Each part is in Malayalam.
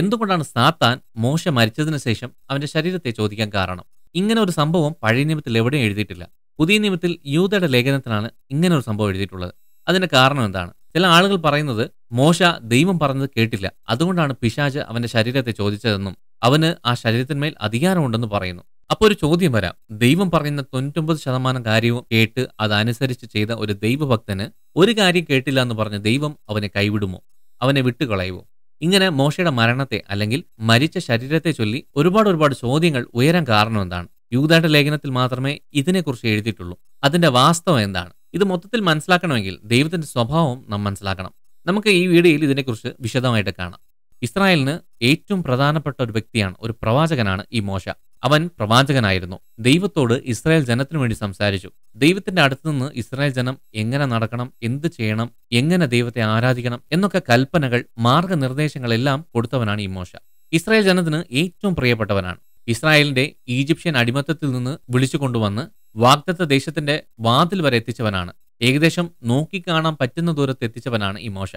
എന്തുകൊണ്ടാണ് സാത്താൻ മോശ മരിച്ചതിനു ശേഷം അവന്റെ ശരീരത്തെ ചോദിക്കാൻ കാരണം ഇങ്ങനെ ഒരു സംഭവം പഴയ നിയമത്തിൽ എവിടെയും എഴുതിയിട്ടില്ല പുതിയ നിയമത്തിൽ യൂതയുടെ ലേഖനത്തിനാണ് ഇങ്ങനെ ഒരു സംഭവം എഴുതിയിട്ടുള്ളത് അതിന്റെ കാരണം എന്താണ് ചില ആളുകൾ പറയുന്നത് മോശ ദൈവം പറഞ്ഞത് കേട്ടില്ല അതുകൊണ്ടാണ് പിശാജ് അവന്റെ ശരീരത്തെ ചോദിച്ചതെന്നും അവന് ആ ശരീരത്തിന്മേൽ അധികാരമുണ്ടെന്ന് പറയുന്നു അപ്പോൾ ഒരു ചോദ്യം വരാം ദൈവം പറയുന്ന തൊണ്ണൂറ്റൊമ്പത് ശതമാനം കാര്യവും കേട്ട് അതനുസരിച്ച് ചെയ്ത ഒരു ദൈവഭക്തന് ഒരു കാര്യം കേട്ടില്ല എന്ന് പറഞ്ഞ് ദൈവം അവനെ കൈവിടുമോ അവനെ വിട്ടുകളയുമോ ഇങ്ങനെ മോശയുടെ മരണത്തെ അല്ലെങ്കിൽ മരിച്ച ശരീരത്തെ ചൊല്ലി ഒരുപാട് ഒരുപാട് ചോദ്യങ്ങൾ ഉയരാൻ കാരണം എന്താണ് യൂതയുടെ ലേഖനത്തിൽ മാത്രമേ ഇതിനെക്കുറിച്ച് എഴുതിയിട്ടുള്ളൂ അതിന്റെ വാസ്തവം എന്താണ് ഇത് മൊത്തത്തിൽ മനസ്സിലാക്കണമെങ്കിൽ ദൈവത്തിന്റെ സ്വഭാവം നാം മനസ്സിലാക്കണം നമുക്ക് ഈ വീഡിയോയിൽ ഇതിനെക്കുറിച്ച് വിശദമായിട്ട് കാണാം ഇസ്രായേലിന് ഏറ്റവും പ്രധാനപ്പെട്ട ഒരു വ്യക്തിയാണ് ഒരു പ്രവാചകനാണ് ഈ മോശ അവൻ പ്രവാചകനായിരുന്നു ദൈവത്തോട് ഇസ്രായേൽ ജനത്തിനു വേണ്ടി സംസാരിച്ചു ദൈവത്തിന്റെ അടുത്തു നിന്ന് ഇസ്രായേൽ ജനം എങ്ങനെ നടക്കണം എന്ത് ചെയ്യണം എങ്ങനെ ദൈവത്തെ ആരാധിക്കണം എന്നൊക്കെ കൽപ്പനകൾ മാർഗനിർദ്ദേശങ്ങളെല്ലാം കൊടുത്തവനാണ് ഈ മോശ ഇസ്രായേൽ ജനത്തിന് ഏറ്റവും പ്രിയപ്പെട്ടവനാണ് ഇസ്രായേലിന്റെ ഈജിപ്ഷ്യൻ അടിമത്തത്തിൽ നിന്ന് വിളിച്ചു കൊണ്ടുവന്ന് വാഗ്ദത്ത ദേശത്തിന്റെ വാതിൽ വരെ എത്തിച്ചവനാണ് ഏകദേശം നോക്കിക്കാണാൻ പറ്റുന്ന ദൂരത്ത് എത്തിച്ചവനാണ് ഈ മോശ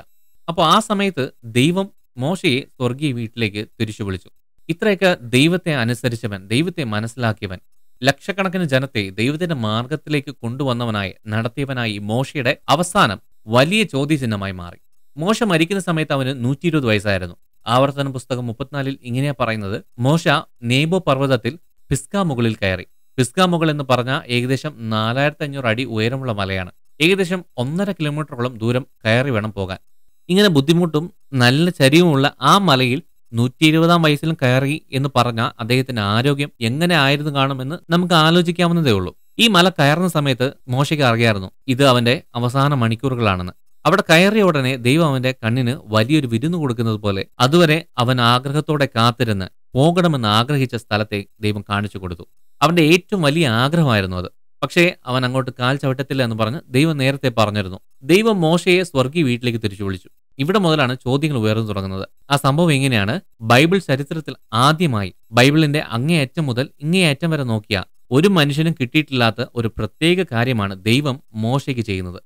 അപ്പോൾ ആ സമയത്ത് ദൈവം മോശയെ സ്വർഗീയ വീട്ടിലേക്ക് തിരിച്ചു വിളിച്ചു ഇത്രയൊക്കെ ദൈവത്തെ അനുസരിച്ചവൻ ദൈവത്തെ മനസ്സിലാക്കിയവൻ ലക്ഷക്കണക്കിന് ജനത്തെ ദൈവത്തിന്റെ മാർഗത്തിലേക്ക് കൊണ്ടുവന്നവനായി നടത്തിയവനായി മോശയുടെ അവസാനം വലിയ ചോദ്യചിഹ്നമായി മാറി മോശ മരിക്കുന്ന സമയത്ത് അവന് നൂറ്റി ഇരുപത് വയസ്സായിരുന്നു ആവർത്തന പുസ്തകം മുപ്പത്തിനാലിൽ ഇങ്ങനെയാ പറയുന്നത് മോശ നേബോ പർവ്വതത്തിൽ പിസ്ക മുകളിൽ കയറി പിസ്ക മുകൾ എന്ന് പറഞ്ഞ ഏകദേശം നാലായിരത്തി അഞ്ഞൂറ് അടി ഉയരമുള്ള മലയാണ് ഏകദേശം ഒന്നര കിലോമീറ്ററോളം ദൂരം കയറി വേണം പോകാൻ ഇങ്ങനെ ബുദ്ധിമുട്ടും നല്ല ചരിവുമുള്ള ആ മലയിൽ നൂറ്റി ഇരുപതാം വയസ്സിലും കയറി എന്ന് പറഞ്ഞ അദ്ദേഹത്തിന്റെ ആരോഗ്യം എങ്ങനെ ആയിരുന്നു കാണുമെന്ന് നമുക്ക് ആലോചിക്കാവുന്നതേ ഉള്ളൂ ഈ മല കയറുന്ന സമയത്ത് മോശയ്ക്ക് അറിയായിരുന്നു ഇത് അവന്റെ അവസാന മണിക്കൂറുകളാണെന്ന് അവിടെ കയറിയ ഉടനെ ദൈവം അവന്റെ കണ്ണിന് വലിയൊരു വിരുന്ന് കൊടുക്കുന്നത് പോലെ അതുവരെ അവൻ ആഗ്രഹത്തോടെ കാത്തിരുന്ന് പോകണമെന്ന് ആഗ്രഹിച്ച സ്ഥലത്തെ ദൈവം കാണിച്ചു കൊടുത്തു അവന്റെ ഏറ്റവും വലിയ ആഗ്രഹമായിരുന്നു അത് പക്ഷേ അവൻ അങ്ങോട്ട് കാൽ ചവിട്ടത്തില്ല എന്ന് പറഞ്ഞ് ദൈവം നേരത്തെ പറഞ്ഞിരുന്നു ദൈവം മോശയെ സ്വർഗീയ വീട്ടിലേക്ക് തിരിച്ചു വിളിച്ചു ഇവിടെ മുതലാണ് ചോദ്യങ്ങൾ ഉയർന്നു തുടങ്ങുന്നത് ആ സംഭവം എങ്ങനെയാണ് ബൈബിൾ ചരിത്രത്തിൽ ആദ്യമായി ബൈബിളിന്റെ അങ്ങേയറ്റം മുതൽ ഇങ്ങേയറ്റം വരെ നോക്കിയ ഒരു മനുഷ്യനും കിട്ടിയിട്ടില്ലാത്ത ഒരു പ്രത്യേക കാര്യമാണ് ദൈവം മോശയ്ക്ക് ചെയ്യുന്നത്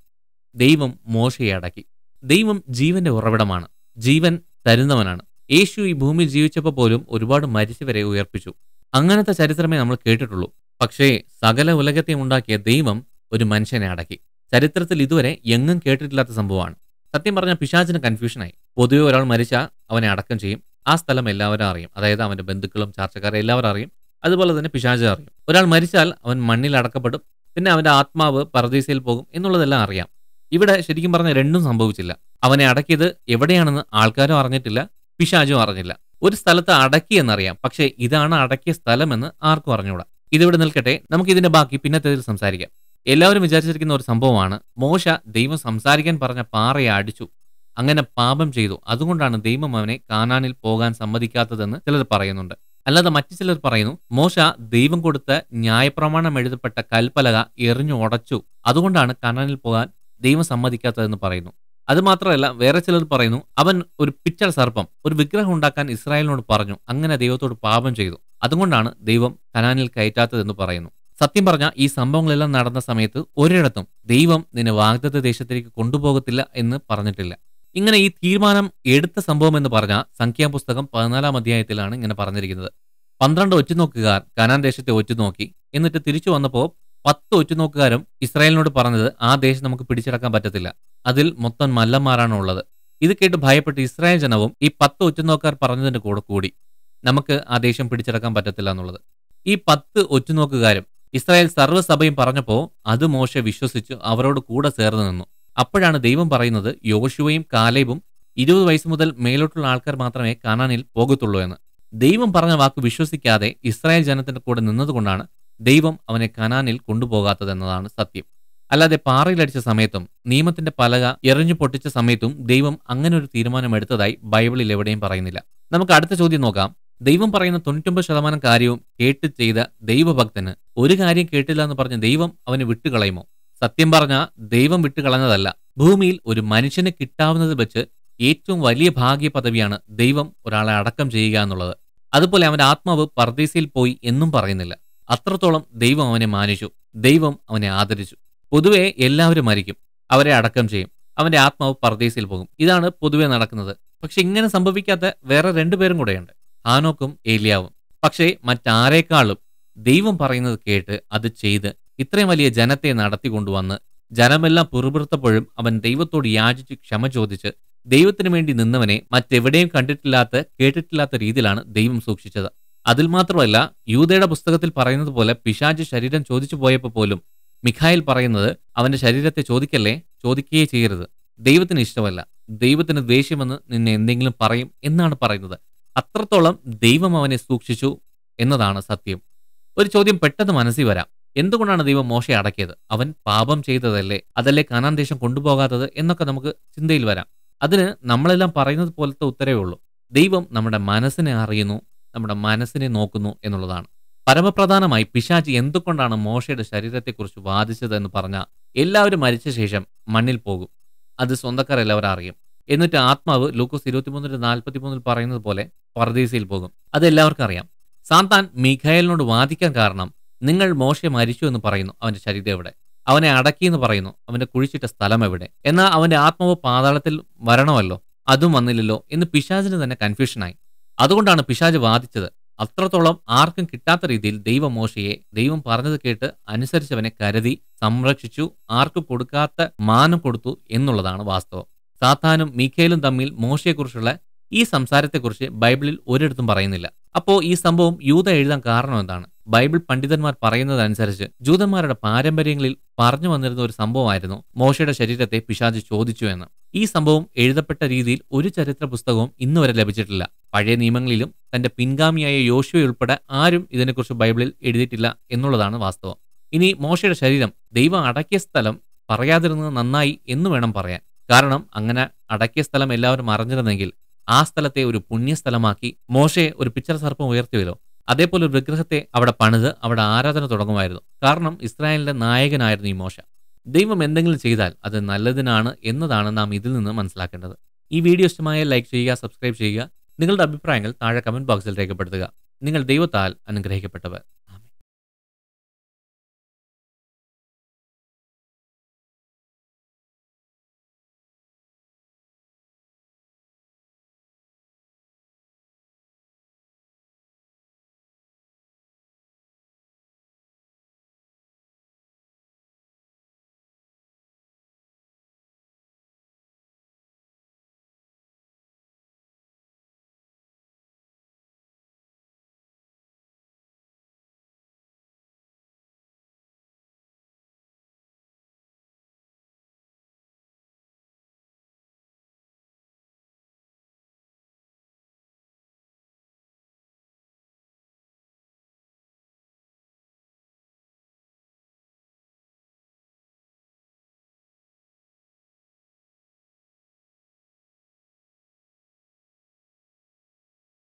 ദൈവം മോശയെ അടക്കി ദൈവം ജീവന്റെ ഉറവിടമാണ് ജീവൻ തരുന്നവനാണ് യേശു ഈ ഭൂമിയിൽ ജീവിച്ചപ്പോൾ പോലും ഒരുപാട് മരിച്ചവരെ ഉയർപ്പിച്ചു അങ്ങനത്തെ ചരിത്രമേ നമ്മൾ കേട്ടിട്ടുള്ളൂ പക്ഷേ സകല ഉലകത്തെ ഉണ്ടാക്കിയ ദൈവം ഒരു മനുഷ്യനെ അടക്കി ചരിത്രത്തിൽ ഇതുവരെ എങ്ങും കേട്ടിട്ടില്ലാത്ത സംഭവമാണ് സത്യം പറഞ്ഞ പിശാചിന് കൺഫ്യൂഷനായി പൊതുവെ ഒരാൾ മരിച്ചാൽ അവനെ അടക്കം ചെയ്യും ആ സ്ഥലം എല്ലാവരും അറിയും അതായത് അവൻ്റെ ബന്ധുക്കളും ചാർച്ചക്കാരും എല്ലാവരും അറിയും അതുപോലെ തന്നെ പിശാച് അറിയും ഒരാൾ മരിച്ചാൽ അവൻ മണ്ണിൽ അടക്കപ്പെടും പിന്നെ അവൻ്റെ ആത്മാവ് പറദീസയിൽ പോകും എന്നുള്ളതെല്ലാം അറിയാം ഇവിടെ ശരിക്കും പറഞ്ഞ രണ്ടും സംഭവിച്ചില്ല അവനെ അടക്കിയത് എവിടെയാണെന്ന് ആൾക്കാരും അറിഞ്ഞിട്ടില്ല പിശാചും അറിഞ്ഞില്ല ഒരു സ്ഥലത്ത് അടക്കി എന്നറിയാം പക്ഷേ ഇതാണ് അടക്കിയ സ്ഥലമെന്ന് ആർക്കും അറിഞ്ഞുകൂടാ ഇതിവിടെ നിൽക്കട്ടെ നമുക്ക് ഇതിന്റെ ബാക്കി പിന്നത്തേതിൽ സംസാരിക്കാം എല്ലാവരും വിചാരിച്ചിരിക്കുന്ന ഒരു സംഭവമാണ് മോശ ദൈവം സംസാരിക്കാൻ പറഞ്ഞ പാറയെ അടിച്ചു അങ്ങനെ പാപം ചെയ്തു അതുകൊണ്ടാണ് ദൈവം അവനെ കാനാനിൽ പോകാൻ സമ്മതിക്കാത്തതെന്ന് ചിലർ പറയുന്നുണ്ട് അല്ലാതെ മറ്റു ചിലർ പറയുന്നു മോശ ദൈവം കൊടുത്ത ന്യായപ്രമാണം എഴുതപ്പെട്ട കൽപ്പലക എറിഞ്ഞു ഉടച്ചു അതുകൊണ്ടാണ് കാനാനിൽ പോകാൻ ദൈവം സമ്മതിക്കാത്തതെന്ന് പറയുന്നു മാത്രമല്ല വേറെ ചിലർ പറയുന്നു അവൻ ഒരു പിച്ചർ സർപ്പം ഒരു വിഗ്രഹം ഉണ്ടാക്കാൻ ഇസ്രായേലിനോട് പറഞ്ഞു അങ്ങനെ ദൈവത്തോട് പാപം ചെയ്തു അതുകൊണ്ടാണ് ദൈവം കനാനിൽ കയറ്റാത്തതെന്ന് പറയുന്നു സത്യം പറഞ്ഞ ഈ സംഭവങ്ങളെല്ലാം നടന്ന സമയത്ത് ഒരിടത്തും ദൈവം നിന്നെ വാഗ്ദത്ത ദേശത്തിലേക്ക് കൊണ്ടുപോകത്തില്ല എന്ന് പറഞ്ഞിട്ടില്ല ഇങ്ങനെ ഈ തീരുമാനം എടുത്ത സംഭവം എന്ന് പറഞ്ഞ സംഖ്യാപുസ്തകം പതിനാലാം അധ്യായത്തിലാണ് ഇങ്ങനെ പറഞ്ഞിരിക്കുന്നത് പന്ത്രണ്ട് ഒറ്റുനോക്കുകാർ കനാൻ ദേശത്തെ ഒറ്റുനോക്കി എന്നിട്ട് തിരിച്ചു വന്നപ്പോൾ പത്ത് ഒറ്റുനോക്കുകാരും ഇസ്രായേലിനോട് പറഞ്ഞത് ആ ദേശം നമുക്ക് പിടിച്ചെടുക്കാൻ പറ്റത്തില്ല അതിൽ മൊത്തം മല്ലന്മാരാണ് ഉള്ളത് ഇത് കേട്ട് ഭയപ്പെട്ട് ഇസ്രായേൽ ജനവും ഈ പത്ത് ഒറ്റുനോക്കാർ പറഞ്ഞതിന്റെ കൂടെ കൂടി നമുക്ക് ആ ദേശം പിടിച്ചെടുക്കാൻ പറ്റത്തില്ല എന്നുള്ളത് ഈ പത്ത് ഒറ്റുനോക്കുകാരും ഇസ്രായേൽ സർവ്വസഭയും പറഞ്ഞപ്പോൾ അത് മോശ വിശ്വസിച്ചു അവരോട് കൂടെ ചേർന്ന് നിന്നു അപ്പോഴാണ് ദൈവം പറയുന്നത് യോശുവയും കാലേബും ഇരുപത് വയസ്സ് മുതൽ മേലോട്ടുള്ള ആൾക്കാർ മാത്രമേ കാനാനിൽ പോകത്തുള്ളൂ എന്ന് ദൈവം പറഞ്ഞ വാക്ക് വിശ്വസിക്കാതെ ഇസ്രായേൽ ജനത്തിന്റെ കൂടെ നിന്നതുകൊണ്ടാണ് ദൈവം അവനെ കനാനിൽ കൊണ്ടുപോകാത്തതെന്നതാണ് സത്യം അല്ലാതെ പാറയിലടിച്ച സമയത്തും നിയമത്തിന്റെ പലക എറിഞ്ഞു പൊട്ടിച്ച സമയത്തും ദൈവം അങ്ങനെ ഒരു തീരുമാനമെടുത്തതായി ബൈബിളിൽ എവിടെയും പറയുന്നില്ല നമുക്ക് അടുത്ത ചോദ്യം നോക്കാം ദൈവം പറയുന്ന തൊണ്ണൂറ്റൊമ്പത് ശതമാനം കാര്യവും കേട്ട് ചെയ്ത ദൈവഭക്തന് ഒരു കാര്യം കേട്ടില്ല എന്ന് പറഞ്ഞ ദൈവം അവനെ വിട്ടുകളയുമോ സത്യം പറഞ്ഞ ദൈവം വിട്ടുകളഞ്ഞതല്ല ഭൂമിയിൽ ഒരു മനുഷ്യന് കിട്ടാവുന്നത് വെച്ച് ഏറ്റവും വലിയ ഭാഗ്യ പദവിയാണ് ദൈവം ഒരാളെ അടക്കം ചെയ്യുക എന്നുള്ളത് അതുപോലെ അവന്റെ ആത്മാവ് പർദീസയിൽ പോയി എന്നും പറയുന്നില്ല അത്രത്തോളം ദൈവം അവനെ മാനിച്ചു ദൈവം അവനെ ആദരിച്ചു പൊതുവെ എല്ലാവരും മരിക്കും അവരെ അടക്കം ചെയ്യും അവന്റെ ആത്മാവ് പർദീസയിൽ പോകും ഇതാണ് പൊതുവെ നടക്കുന്നത് പക്ഷെ ഇങ്ങനെ സംഭവിക്കാത്ത വേറെ രണ്ടുപേരും കൂടെയുണ്ട് ഹാനോക്കും ഏലിയാവും പക്ഷേ മറ്റാരേക്കാളും ദൈവം പറയുന്നത് കേട്ട് അത് ചെയ്ത് ഇത്രയും വലിയ ജനത്തെ നടത്തിക്കൊണ്ടുവന്ന് ജനമെല്ലാം പിറുപിറുത്തപ്പോഴും അവൻ ദൈവത്തോട് യാചിച്ച് ക്ഷമ ചോദിച്ച് ദൈവത്തിനു വേണ്ടി നിന്നവനെ മറ്റെവിടെയും കണ്ടിട്ടില്ലാത്ത കേട്ടിട്ടില്ലാത്ത രീതിയിലാണ് ദൈവം സൂക്ഷിച്ചത് അതിൽ മാത്രമല്ല യൂതയുടെ പുസ്തകത്തിൽ പറയുന്നത് പോലെ പിശാജ് ശരീരം ചോദിച്ചു പോയപ്പോൾ പോലും മിഖായിൽ പറയുന്നത് അവന്റെ ശരീരത്തെ ചോദിക്കല്ലേ ചോദിക്കുകയേ ചെയ്യരുത് ദൈവത്തിന് ഇഷ്ടമല്ല ദൈവത്തിന് ദേഷ്യമെന്ന് നിന്നെ എന്തെങ്കിലും പറയും എന്നാണ് പറയുന്നത് അത്രത്തോളം ദൈവം അവനെ സൂക്ഷിച്ചു എന്നതാണ് സത്യം ഒരു ചോദ്യം പെട്ടെന്ന് മനസ്സിൽ വരാം എന്തുകൊണ്ടാണ് ദൈവം മോശയെ അടക്കിയത് അവൻ പാപം ചെയ്തതല്ലേ അതല്ലേ കാനാൻ ദേശം കൊണ്ടുപോകാത്തത് എന്നൊക്കെ നമുക്ക് ചിന്തയിൽ വരാം അതിന് നമ്മളെല്ലാം പറയുന്നത് പോലത്തെ ഉത്തരവേ ഉള്ളൂ ദൈവം നമ്മുടെ മനസ്സിനെ അറിയുന്നു നമ്മുടെ മനസ്സിനെ നോക്കുന്നു എന്നുള്ളതാണ് പരമപ്രധാനമായി പിശാചി എന്തുകൊണ്ടാണ് മോശയുടെ ശരീരത്തെക്കുറിച്ച് വാദിച്ചത് എന്ന് പറഞ്ഞാൽ എല്ലാവരും മരിച്ച ശേഷം മണ്ണിൽ പോകും അത് സ്വന്തക്കാരെല്ലാവരും അറിയും എന്നിട്ട് ആത്മാവ് ലൂക്കോസ് ഇരുപത്തിമൂന്നിന്റെ നാൽപ്പത്തിമൂന്നിൽ പറയുന്നത് പോലെ പറദീസയിൽ പോകും അത് എല്ലാവർക്കും അറിയാം സാന്താൻ മിഖായലിനോട് വാദിക്കാൻ കാരണം നിങ്ങൾ മോശെ മരിച്ചു എന്ന് പറയുന്നു അവന്റെ ശരീരം എവിടെ അവനെ അടക്കി എന്ന് പറയുന്നു അവന്റെ കുഴിച്ചിട്ട സ്ഥലം എവിടെ എന്നാൽ അവന്റെ ആത്മാവ് പാതാളത്തിൽ വരണമല്ലോ അതും വന്നില്ലല്ലോ എന്ന് പിശാചിന് തന്നെ കൺഫ്യൂഷനായി അതുകൊണ്ടാണ് പിശാജ് വാദിച്ചത് അത്രത്തോളം ആർക്കും കിട്ടാത്ത രീതിയിൽ ദൈവം മോശയെ ദൈവം പറഞ്ഞത് കേട്ട് അനുസരിച്ചവനെ കരുതി സംരക്ഷിച്ചു ആർക്കും കൊടുക്കാത്ത മാനം കൊടുത്തു എന്നുള്ളതാണ് വാസ്തവം സാത്താനും മീഖേലും തമ്മിൽ മോശയെക്കുറിച്ചുള്ള ഈ സംസാരത്തെക്കുറിച്ച് ബൈബിളിൽ ഒരിടത്തും പറയുന്നില്ല അപ്പോൾ ഈ സംഭവം യൂത എഴുതാൻ കാരണം എന്താണ് ബൈബിൾ പണ്ഡിതന്മാർ പറയുന്നതനുസരിച്ച് ജൂതന്മാരുടെ പാരമ്പര്യങ്ങളിൽ പറഞ്ഞു വന്നിരുന്ന ഒരു സംഭവമായിരുന്നു മോശയുടെ ശരീരത്തെ പിശാജ് ചോദിച്ചു എന്ന് ഈ സംഭവം എഴുതപ്പെട്ട രീതിയിൽ ഒരു ചരിത്ര പുസ്തകവും ഇന്നുവരെ ലഭിച്ചിട്ടില്ല പഴയ നിയമങ്ങളിലും തന്റെ പിൻഗാമിയായ യോശുവയുൾപ്പെടെ ആരും ഇതിനെക്കുറിച്ച് ബൈബിളിൽ എഴുതിയിട്ടില്ല എന്നുള്ളതാണ് വാസ്തവം ഇനി മോശയുടെ ശരീരം ദൈവം അടക്കിയ സ്ഥലം പറയാതിരുന്നത് നന്നായി എന്ന് വേണം പറയാൻ കാരണം അങ്ങനെ അടക്കിയ സ്ഥലം എല്ലാവരും അറിഞ്ഞിരുന്നെങ്കിൽ ആ സ്ഥലത്തെ ഒരു പുണ്യസ്ഥലമാക്കി മോശയെ ഒരു പിച്ചർ സർപ്പം ഉയർത്തിയല്ലോ അതേപോലെ ഒരു വിഗ്രഹത്തെ അവിടെ പണിത് അവിടെ ആരാധന തുടങ്ങുമായിരുന്നു കാരണം ഇസ്രായേലിന്റെ നായകനായിരുന്നു ഈ മോശ ദൈവം എന്തെങ്കിലും ചെയ്താൽ അത് നല്ലതിനാണ് എന്നതാണ് നാം ഇതിൽ നിന്ന് മനസ്സിലാക്കേണ്ടത് ഈ വീഡിയോ ഇഷ്ടമായ ലൈക്ക് ചെയ്യുക സബ്സ്ക്രൈബ് ചെയ്യുക നിങ്ങളുടെ അഭിപ്രായങ്ങൾ താഴെ കമന്റ് ബോക്സിൽ രേഖപ്പെടുത്തുക നിങ്ങൾ ദൈവത്താൽ അനുഗ്രഹിക്കപ്പെട്ടവർ